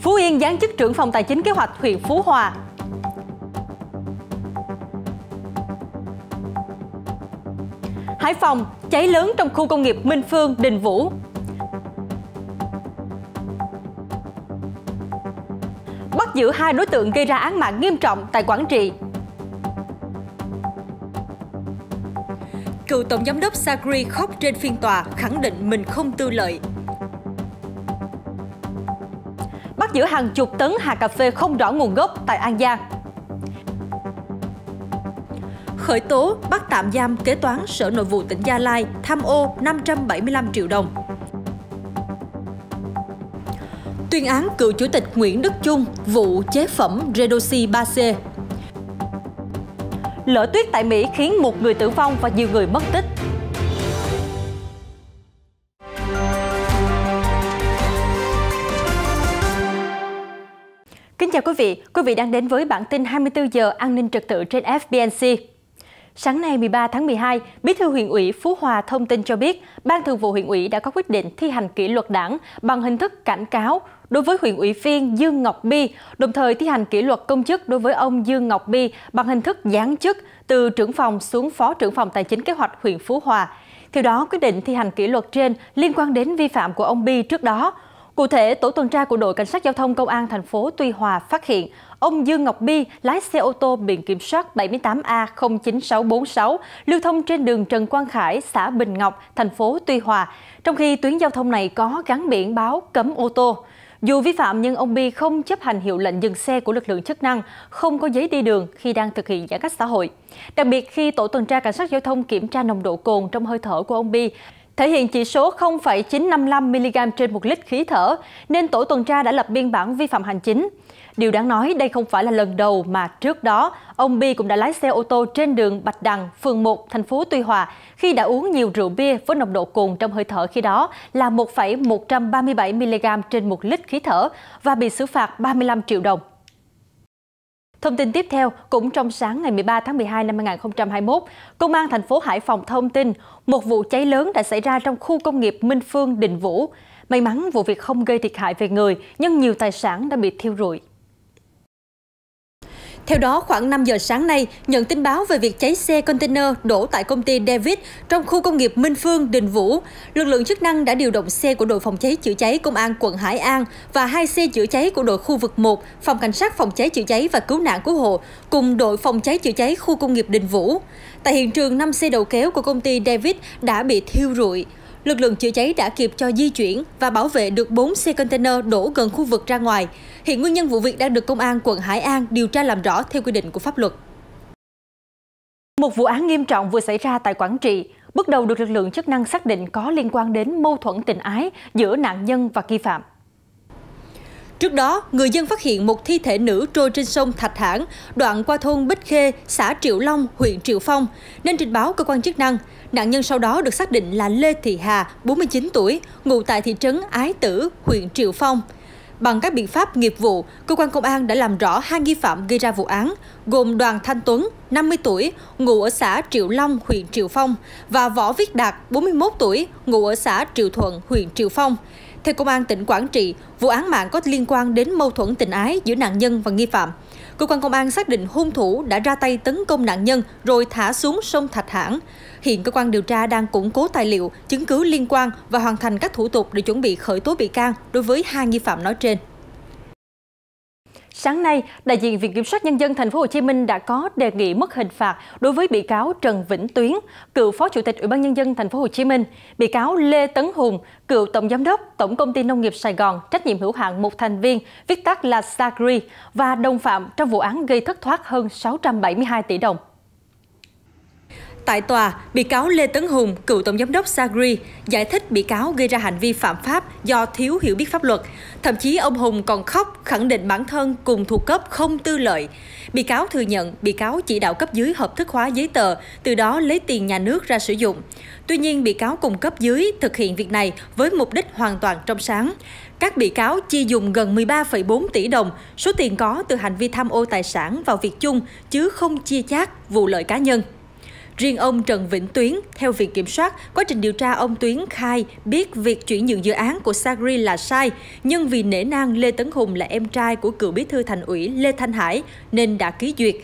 Phú Yên giáng chức trưởng phòng tài chính kế hoạch huyện Phú Hòa. Hải Phòng, cháy lớn trong khu công nghiệp Minh Phương, Đình Vũ. Bắt giữ hai đối tượng gây ra án mạng nghiêm trọng tại Quảng Trị. Cựu Tổng Giám đốc Sagri khóc trên phiên tòa khẳng định mình không tư lợi bắt giữ hàng chục tấn hạt cà phê không rõ nguồn gốc tại An Giang. Khởi tố, bắt tạm giam kế toán Sở Nội vụ tỉnh Gia Lai tham ô 575 triệu đồng. Tuyên án cựu Chủ tịch Nguyễn Đức Chung vụ chế phẩm Redoxy 3C. Lỡ tuyết tại Mỹ khiến một người tử vong và nhiều người mất tích. Kính chào quý vị, quý vị đang đến với bản tin 24 giờ an ninh trật tự trên FBNC. Sáng nay 13 tháng 12, Bí thư huyện ủy Phú Hòa thông tin cho biết, Ban Thường vụ huyện ủy đã có quyết định thi hành kỷ luật đảng bằng hình thức cảnh cáo đối với huyện ủy viên Dương Ngọc Bi, đồng thời thi hành kỷ luật công chức đối với ông Dương Ngọc Bi bằng hình thức giáng chức từ trưởng phòng xuống phó trưởng phòng tài chính kế hoạch huyện Phú Hòa. Theo đó, quyết định thi hành kỷ luật trên liên quan đến vi phạm của ông Bi trước đó, Cụ thể, tổ tuần tra của đội cảnh sát giao thông công an thành phố Tuy Hòa phát hiện ông Dương Ngọc Bi lái xe ô tô biển kiểm soát 78A09646 lưu thông trên đường Trần Quang Khải, xã Bình Ngọc, thành phố Tuy Hòa, trong khi tuyến giao thông này có gắn biển báo cấm ô tô. Dù vi phạm nhưng ông Bi không chấp hành hiệu lệnh dừng xe của lực lượng chức năng, không có giấy đi đường khi đang thực hiện giãn cách xã hội. Đặc biệt khi tổ tuần tra cảnh sát giao thông kiểm tra nồng độ cồn trong hơi thở của ông Bi, thể hiện chỉ số 0,955mg trên một lít khí thở, nên tổ tuần tra đã lập biên bản vi phạm hành chính. Điều đáng nói, đây không phải là lần đầu mà trước đó, ông Bi cũng đã lái xe ô tô trên đường Bạch Đằng, phường 1, thành phố Tuy Hòa khi đã uống nhiều rượu bia với nồng độ cồn trong hơi thở khi đó là 1,137mg trên một lít khí thở và bị xử phạt 35 triệu đồng. Thông tin tiếp theo, cũng trong sáng ngày 13 tháng 12 năm 2021, Công an thành phố Hải Phòng thông tin một vụ cháy lớn đã xảy ra trong khu công nghiệp Minh Phương, Định Vũ. May mắn vụ việc không gây thiệt hại về người, nhưng nhiều tài sản đã bị thiêu rụi. Theo đó, khoảng 5 giờ sáng nay, nhận tin báo về việc cháy xe container đổ tại công ty David trong khu công nghiệp Minh Phương, Đình Vũ. Lực lượng chức năng đã điều động xe của đội phòng cháy chữa cháy Công an quận Hải An và hai xe chữa cháy của đội khu vực 1, Phòng Cảnh sát Phòng cháy chữa cháy và Cứu nạn Cứu hộ cùng đội phòng cháy chữa cháy khu công nghiệp Đình Vũ. Tại hiện trường, 5 xe đầu kéo của công ty David đã bị thiêu rụi lực lượng chữa cháy đã kịp cho di chuyển và bảo vệ được 4 xe container đổ gần khu vực ra ngoài. Hiện nguyên nhân vụ việc đang được Công an quận Hải An điều tra làm rõ theo quy định của pháp luật. Một vụ án nghiêm trọng vừa xảy ra tại Quảng Trị, bước đầu được lực lượng chức năng xác định có liên quan đến mâu thuẫn tình ái giữa nạn nhân và nghi phạm. Trước đó, người dân phát hiện một thi thể nữ trôi trên sông Thạch Hãn, đoạn qua thôn Bích Khê, xã Triệu Long, huyện Triệu Phong, nên trình báo cơ quan chức năng. Nạn nhân sau đó được xác định là Lê Thị Hà, 49 tuổi, ngụ tại thị trấn Ái Tử, huyện Triệu Phong. Bằng các biện pháp nghiệp vụ, cơ quan công an đã làm rõ hai nghi phạm gây ra vụ án, gồm Đoàn Thanh Tuấn, 50 tuổi, ngụ ở xã Triệu Long, huyện Triệu Phong, và Võ Viết Đạt, 41 tuổi, ngụ ở xã Triệu Thuận, huyện Triệu Phong. Theo Công an tỉnh Quảng Trị, vụ án mạng có liên quan đến mâu thuẫn tình ái giữa nạn nhân và nghi phạm. Cơ quan công an xác định hung thủ đã ra tay tấn công nạn nhân rồi thả xuống sông Thạch Hãn. Hiện cơ quan điều tra đang củng cố tài liệu, chứng cứ liên quan và hoàn thành các thủ tục để chuẩn bị khởi tố bị can đối với hai nghi phạm nói trên. Sáng nay, đại diện Viện Kiểm sát Nhân dân Thành phố Hồ Chí Minh đã có đề nghị mức hình phạt đối với bị cáo Trần Vĩnh Tuyến, cựu Phó Chủ tịch Ủy ban Nhân dân Thành phố Hồ Chí Minh, bị cáo Lê Tấn Hùng, cựu Tổng Giám đốc Tổng Công ty Nông nghiệp Sài Gòn, trách nhiệm hữu hạn một thành viên, viết tắt là Sagri và đồng phạm trong vụ án gây thất thoát hơn 672 tỷ đồng. Tại tòa, bị cáo Lê Tấn Hùng, cựu tổng giám đốc Sagri, giải thích bị cáo gây ra hành vi phạm pháp do thiếu hiểu biết pháp luật. Thậm chí ông Hùng còn khóc khẳng định bản thân cùng thuộc cấp không tư lợi. Bị cáo thừa nhận bị cáo chỉ đạo cấp dưới hợp thức hóa giấy tờ, từ đó lấy tiền nhà nước ra sử dụng. Tuy nhiên, bị cáo cùng cấp dưới thực hiện việc này với mục đích hoàn toàn trong sáng. Các bị cáo chi dùng gần 13,4 tỷ đồng, số tiền có từ hành vi tham ô tài sản vào việc chung chứ không chia chác vụ lợi cá nhân. Riêng ông Trần Vĩnh Tuyến, theo Viện Kiểm soát, quá trình điều tra ông Tuyến khai biết việc chuyển nhượng dự án của Sagri là sai, nhưng vì nể nang Lê Tấn Hùng là em trai của cựu bí thư thành ủy Lê Thanh Hải nên đã ký duyệt.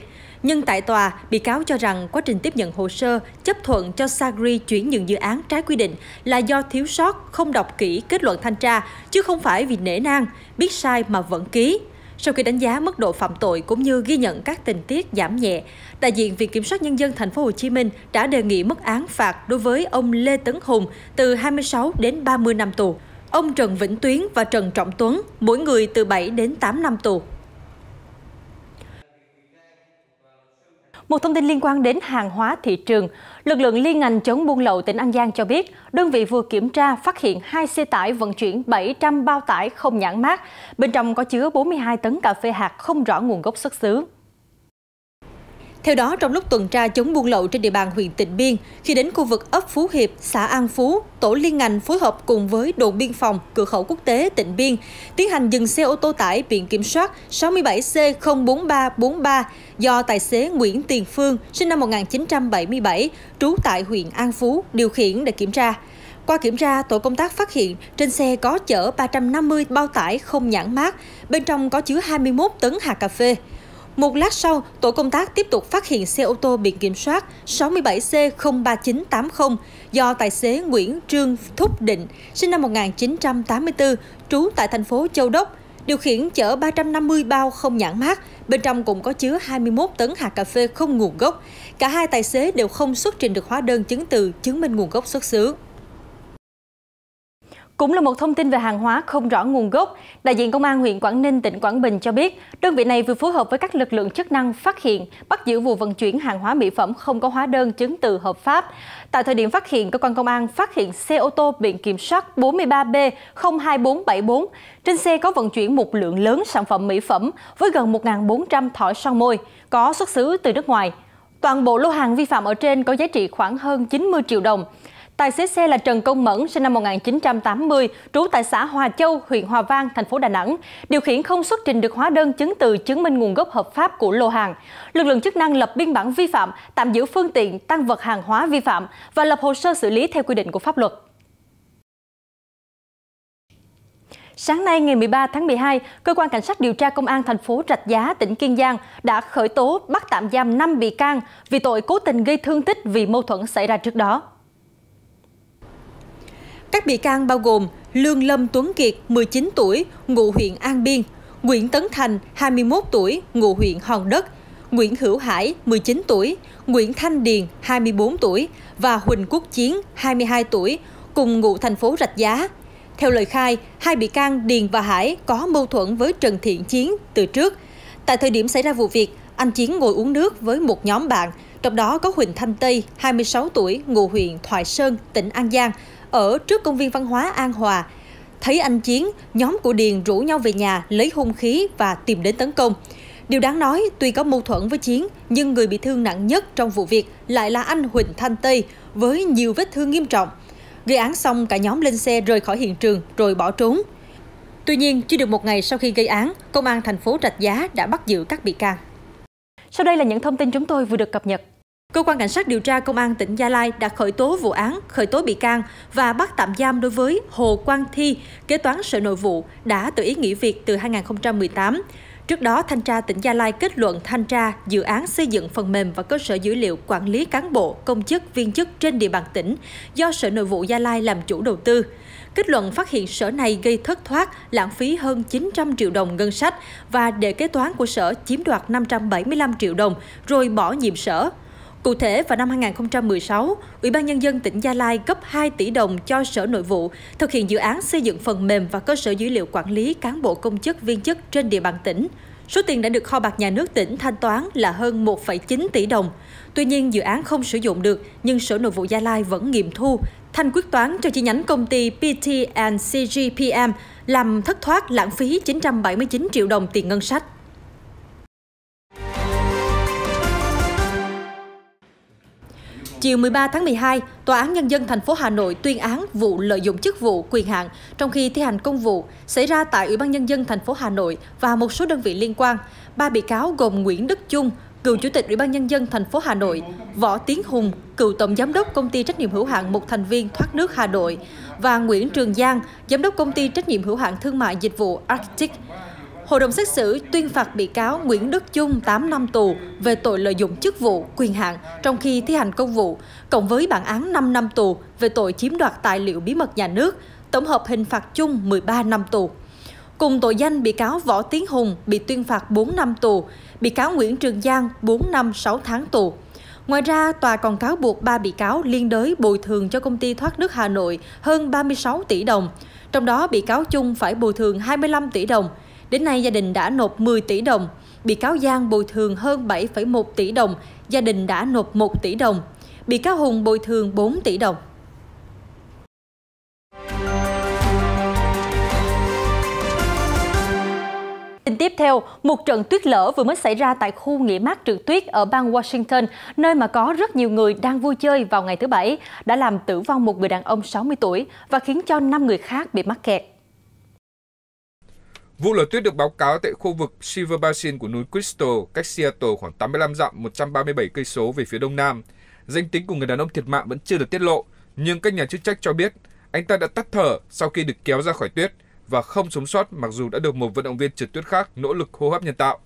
Nhưng tại tòa, bị cáo cho rằng quá trình tiếp nhận hồ sơ chấp thuận cho Sagri chuyển nhượng dự án trái quy định là do thiếu sót, không đọc kỹ kết luận thanh tra, chứ không phải vì nể nang, biết sai mà vẫn ký. Sau khi đánh giá mức độ phạm tội cũng như ghi nhận các tình tiết giảm nhẹ, đại diện Viện Kiểm sát Nhân dân Thành phố Hồ Chí Minh đã đề nghị mức án phạt đối với ông Lê Tấn Hùng từ 26 đến 30 năm tù. Ông Trần Vĩnh Tuyến và Trần Trọng Tuấn, mỗi người từ 7 đến 8 năm tù. Một thông tin liên quan đến hàng hóa thị trường. Lực lượng liên ngành chống buôn lậu tỉnh An Giang cho biết, đơn vị vừa kiểm tra phát hiện hai xe tải vận chuyển 700 bao tải không nhãn mát, bên trong có chứa 42 tấn cà phê hạt không rõ nguồn gốc xuất xứ. Theo đó, trong lúc tuần tra chống buôn lậu trên địa bàn huyện Tịnh Biên, khi đến khu vực ấp Phú Hiệp, xã An Phú, tổ liên ngành phối hợp cùng với đồn biên phòng cửa khẩu quốc tế Tịnh Biên tiến hành dừng xe ô tô tải biển kiểm soát 67C04343 do tài xế Nguyễn Tiền Phương, sinh năm 1977, trú tại huyện An Phú, điều khiển để kiểm tra. Qua kiểm tra, tổ công tác phát hiện trên xe có chở 350 bao tải không nhãn mát, bên trong có chứa 21 tấn hạt cà phê. Một lát sau, tổ công tác tiếp tục phát hiện xe ô tô biển kiểm soát 67C03980 do tài xế Nguyễn Trương Thúc Định, sinh năm 1984, trú tại thành phố Châu Đốc, điều khiển chở 350 bao không nhãn mát, bên trong cũng có chứa 21 tấn hạt cà phê không nguồn gốc. Cả hai tài xế đều không xuất trình được hóa đơn chứng từ chứng minh nguồn gốc xuất xứ. Cũng là một thông tin về hàng hóa không rõ nguồn gốc, đại diện Công an huyện Quảng Ninh, tỉnh Quảng Bình cho biết, đơn vị này vừa phối hợp với các lực lượng chức năng phát hiện, bắt giữ vụ vận chuyển hàng hóa mỹ phẩm không có hóa đơn chứng từ hợp pháp. Tại thời điểm phát hiện, cơ quan công an phát hiện xe ô tô biển kiểm soát 43B02474. Trên xe có vận chuyển một lượng lớn sản phẩm mỹ phẩm với gần 1.400 thỏi son môi, có xuất xứ từ nước ngoài. Toàn bộ lô hàng vi phạm ở trên có giá trị khoảng hơn 90 triệu đồng. Tài xế xe là Trần Công Mẫn, sinh năm 1980, trú tại xã Hòa Châu, huyện Hòa Vang, thành phố Đà Nẵng, điều khiển không xuất trình được hóa đơn chứng từ chứng minh nguồn gốc hợp pháp của lô hàng. Lực lượng chức năng lập biên bản vi phạm, tạm giữ phương tiện, tăng vật hàng hóa vi phạm và lập hồ sơ xử lý theo quy định của pháp luật. Sáng nay ngày 13 tháng 12, cơ quan cảnh sát điều tra công an thành phố Rạch Giá, tỉnh Kiên Giang đã khởi tố bắt tạm giam 5 bị can vì tội cố tình gây thương tích vì mâu thuẫn xảy ra trước đó. Các bị can bao gồm Lương Lâm Tuấn Kiệt, 19 tuổi, ngụ huyện An Biên, Nguyễn Tấn Thành, 21 tuổi, ngụ huyện Hòn Đất, Nguyễn Hữu Hải, 19 tuổi, Nguyễn Thanh Điền, 24 tuổi và Huỳnh Quốc Chiến, 22 tuổi, cùng ngụ thành phố Rạch Giá. Theo lời khai, hai bị can Điền và Hải có mâu thuẫn với Trần Thiện Chiến từ trước. Tại thời điểm xảy ra vụ việc, anh Chiến ngồi uống nước với một nhóm bạn, trong đó có Huỳnh Thanh Tây, 26 tuổi, ngụ huyện Thoại Sơn, tỉnh An Giang, ở trước công viên văn hóa An Hòa. Thấy anh Chiến, nhóm của Điền rủ nhau về nhà lấy hung khí và tìm đến tấn công. Điều đáng nói, tuy có mâu thuẫn với Chiến, nhưng người bị thương nặng nhất trong vụ việc lại là anh Huỳnh Thanh Tây với nhiều vết thương nghiêm trọng. Gây án xong, cả nhóm lên xe rời khỏi hiện trường rồi bỏ trốn. Tuy nhiên, chưa được một ngày sau khi gây án, Công an thành phố Rạch Giá đã bắt giữ các bị can. Sau đây là những thông tin chúng tôi vừa được cập nhật. Cơ quan cảnh sát điều tra công an tỉnh Gia Lai đã khởi tố vụ án, khởi tố bị can và bắt tạm giam đối với Hồ Quang Thi, kế toán Sở Nội vụ, đã tự ý nghỉ việc từ 2018. Trước đó, Thanh tra tỉnh Gia Lai kết luận thanh tra dự án xây dựng phần mềm và cơ sở dữ liệu quản lý cán bộ, công chức, viên chức trên địa bàn tỉnh do Sở Nội vụ Gia Lai làm chủ đầu tư. Kết luận phát hiện sở này gây thất thoát, lãng phí hơn 900 triệu đồng ngân sách và để kế toán của sở chiếm đoạt 575 triệu đồng rồi bỏ nhiệm sở. Cụ thể, vào năm 2016, Ủy ban Nhân dân tỉnh Gia Lai cấp 2 tỷ đồng cho Sở Nội vụ thực hiện dự án xây dựng phần mềm và cơ sở dữ liệu quản lý cán bộ công chức viên chức trên địa bàn tỉnh. Số tiền đã được kho bạc nhà nước tỉnh thanh toán là hơn 1,9 tỷ đồng. Tuy nhiên, dự án không sử dụng được, nhưng Sở Nội vụ Gia Lai vẫn nghiệm thu, thanh quyết toán cho chi nhánh công ty PT CGPM làm thất thoát lãng phí 979 triệu đồng tiền ngân sách. Chiều 13 tháng 12, Tòa án Nhân dân thành phố Hà Nội tuyên án vụ lợi dụng chức vụ quyền hạn trong khi thi hành công vụ xảy ra tại Ủy ban Nhân dân thành phố Hà Nội và một số đơn vị liên quan. Ba bị cáo gồm Nguyễn Đức Chung, cựu Chủ tịch Ủy ban Nhân dân thành phố Hà Nội, Võ Tiến Hùng, cựu Tổng Giám đốc Công ty Trách nhiệm hữu hạn một thành viên thoát nước Hà Nội và Nguyễn Trường Giang, Giám đốc Công ty Trách nhiệm hữu hạn Thương mại Dịch vụ Arctic. Hội đồng xét xử tuyên phạt bị cáo Nguyễn Đức Chung 8 năm tù về tội lợi dụng chức vụ, quyền hạn trong khi thi hành công vụ, cộng với bản án 5 năm tù về tội chiếm đoạt tài liệu bí mật nhà nước, tổng hợp hình phạt chung 13 năm tù. Cùng tội danh bị cáo Võ Tiến Hùng bị tuyên phạt 4 năm tù, bị cáo Nguyễn Trường Giang 4 năm 6 tháng tù. Ngoài ra, tòa còn cáo buộc ba bị cáo liên đới bồi thường cho công ty thoát nước Hà Nội hơn 36 tỷ đồng. Trong đó, bị cáo Chung phải bồi thường 25 tỷ đồng, Đến nay, gia đình đã nộp 10 tỷ đồng. Bị cáo Giang bồi thường hơn 7,1 tỷ đồng, gia đình đã nộp 1 tỷ đồng. Bị cáo Hùng bồi thường 4 tỷ đồng. tiếp theo, một trận tuyết lở vừa mới xảy ra tại khu nghỉ mát trượt tuyết ở bang Washington, nơi mà có rất nhiều người đang vui chơi vào ngày thứ Bảy, đã làm tử vong một người đàn ông 60 tuổi và khiến cho 5 người khác bị mắc kẹt. Vụ lở tuyết được báo cáo tại khu vực Silver Basin của núi Crystal, cách Seattle khoảng 85 dặm 137 cây số về phía đông nam. Danh tính của người đàn ông thiệt mạng vẫn chưa được tiết lộ, nhưng các nhà chức trách cho biết anh ta đã tắt thở sau khi được kéo ra khỏi tuyết và không sống sót mặc dù đã được một vận động viên trượt tuyết khác nỗ lực hô hấp nhân tạo.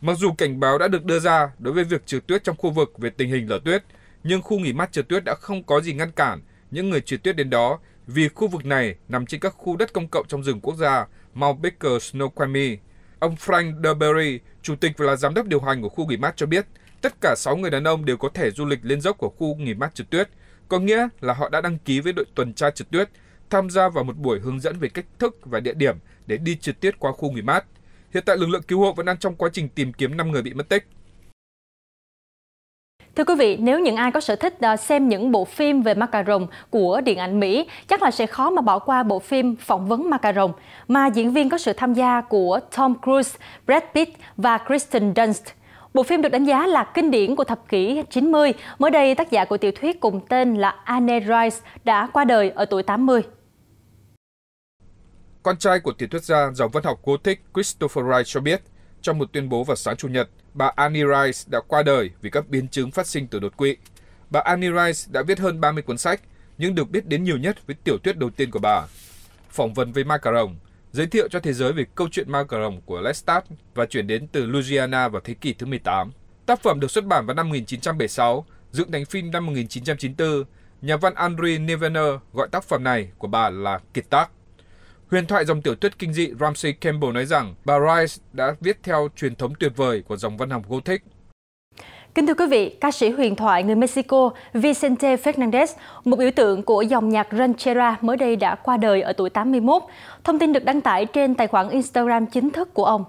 Mặc dù cảnh báo đã được đưa ra đối với việc trượt tuyết trong khu vực về tình hình lở tuyết, nhưng khu nghỉ mát trượt tuyết đã không có gì ngăn cản những người trượt tuyết đến đó vì khu vực này nằm trên các khu đất công cộng trong rừng quốc gia Mount Baker Snoqualmie. Ông Frank Derberry, chủ tịch và là giám đốc điều hành của khu nghỉ mát cho biết, tất cả 6 người đàn ông đều có thể du lịch lên dốc của khu nghỉ mát trượt tuyết, có nghĩa là họ đã đăng ký với đội tuần tra trượt tuyết, tham gia vào một buổi hướng dẫn về cách thức và địa điểm để đi trượt tuyết qua khu nghỉ mát. Hiện tại lực lượng cứu hộ vẫn đang trong quá trình tìm kiếm 5 người bị mất tích. Thưa quý vị, nếu những ai có sở thích ờ, xem những bộ phim về macaron của điện ảnh Mỹ, chắc là sẽ khó mà bỏ qua bộ phim Phỏng vấn macaron mà diễn viên có sự tham gia của Tom Cruise, Brad Pitt và Kristen Dunst. Bộ phim được đánh giá là kinh điển của thập kỷ 90. Mới đây, tác giả của tiểu thuyết cùng tên là Anne Rice đã qua đời ở tuổi 80. Con trai của tiểu thuyết gia giàu văn học cố thích Christopher Rice cho biết, trong một tuyên bố vào sáng Chủ nhật, bà Annie Rice đã qua đời vì các biến chứng phát sinh từ đột quỵ. Bà Annie Rice đã viết hơn 30 cuốn sách, nhưng được biết đến nhiều nhất với tiểu thuyết đầu tiên của bà. Phỏng vấn với Macaron, giới thiệu cho thế giới về câu chuyện Macaron của Lestat và chuyển đến từ Louisiana vào thế kỷ thứ 18. Tác phẩm được xuất bản vào năm 1976, dựng thành phim năm 1994. Nhà văn Andre Nevener gọi tác phẩm này của bà là kiệt tác. Huyền thoại dòng tiểu thuyết kinh dị Ramsey Campbell nói rằng bà Rice đã viết theo truyền thống tuyệt vời của dòng văn học Gothic. Kính thưa quý vị, ca sĩ huyền thoại người Mexico Vicente Fernandez, một biểu tượng của dòng nhạc ranchera mới đây đã qua đời ở tuổi 81. Thông tin được đăng tải trên tài khoản Instagram chính thức của ông.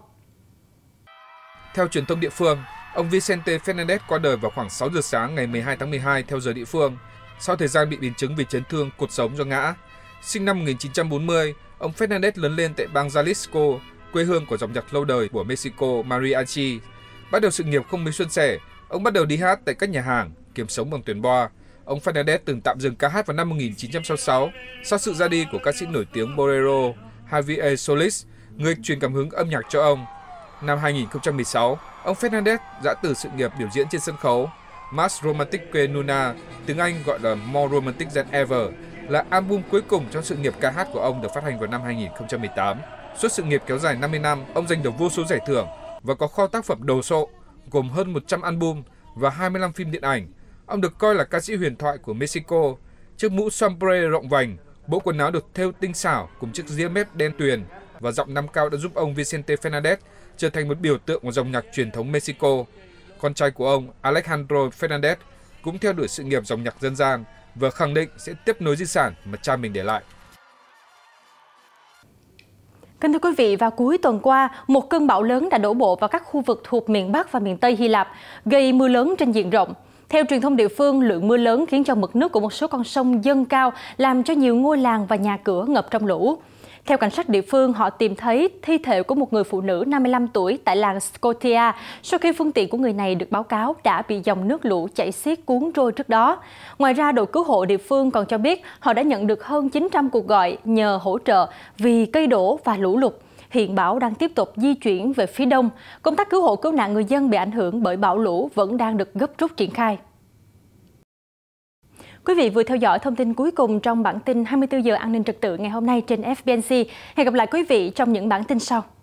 Theo truyền thông địa phương, ông Vicente Fernandez qua đời vào khoảng 6 giờ sáng ngày 12 tháng 12 theo giờ địa phương, sau thời gian bị biến chứng vì chấn thương cột sống do ngã Sinh năm 1940, ông Fernandez lớn lên tại bang Jalisco, quê hương của dòng nhạc lâu đời của Mexico Mariachi. Bắt đầu sự nghiệp không mấy xuân sẻ, ông bắt đầu đi hát tại các nhà hàng, kiếm sống bằng tuyển boa. Ông Fernandez từng tạm dừng ca hát vào năm 1966 sau sự ra đi của ca sĩ nổi tiếng Bolero Javier Solis, người truyền cảm hứng âm nhạc cho ông. Năm 2016, ông Fernandez đã từ sự nghiệp biểu diễn trên sân khấu Mas Romantic Que Nuna, tiếng Anh gọi là More Romantic Than Ever, là album cuối cùng trong sự nghiệp ca hát của ông được phát hành vào năm 2018. Suốt sự nghiệp kéo dài 50 năm, ông giành được vô số giải thưởng và có kho tác phẩm đồ sộ gồm hơn 100 album và 25 phim điện ảnh. Ông được coi là ca sĩ huyền thoại của Mexico. Chiếc mũ sombrero rộng vành, bộ quần áo được thêu tinh xảo cùng chiếc ria mép đen tuyền và giọng nam cao đã giúp ông Vicente Fernandez trở thành một biểu tượng của dòng nhạc truyền thống Mexico. Con trai của ông, Alejandro Fernandez, cũng theo đuổi sự nghiệp dòng nhạc dân gian và khẳng định sẽ tiếp nối di sản mà cha mình để lại. Kính thưa quý vị, vào cuối tuần qua, một cơn bão lớn đã đổ bộ vào các khu vực thuộc miền Bắc và miền Tây Hy Lạp, gây mưa lớn trên diện rộng. Theo truyền thông địa phương, lượng mưa lớn khiến cho mực nước của một số con sông dâng cao, làm cho nhiều ngôi làng và nhà cửa ngập trong lũ. Theo cảnh sát địa phương, họ tìm thấy thi thể của một người phụ nữ 55 tuổi tại làng Scotia sau khi phương tiện của người này được báo cáo đã bị dòng nước lũ chảy xiết cuốn trôi trước đó. Ngoài ra, đội cứu hộ địa phương còn cho biết họ đã nhận được hơn 900 cuộc gọi nhờ hỗ trợ vì cây đổ và lũ lụt. Hiện bão đang tiếp tục di chuyển về phía đông. Công tác cứu hộ cứu nạn người dân bị ảnh hưởng bởi bão lũ vẫn đang được gấp rút triển khai. Quý vị vừa theo dõi thông tin cuối cùng trong bản tin 24 giờ an ninh trật tự ngày hôm nay trên FBNC. Hẹn gặp lại quý vị trong những bản tin sau.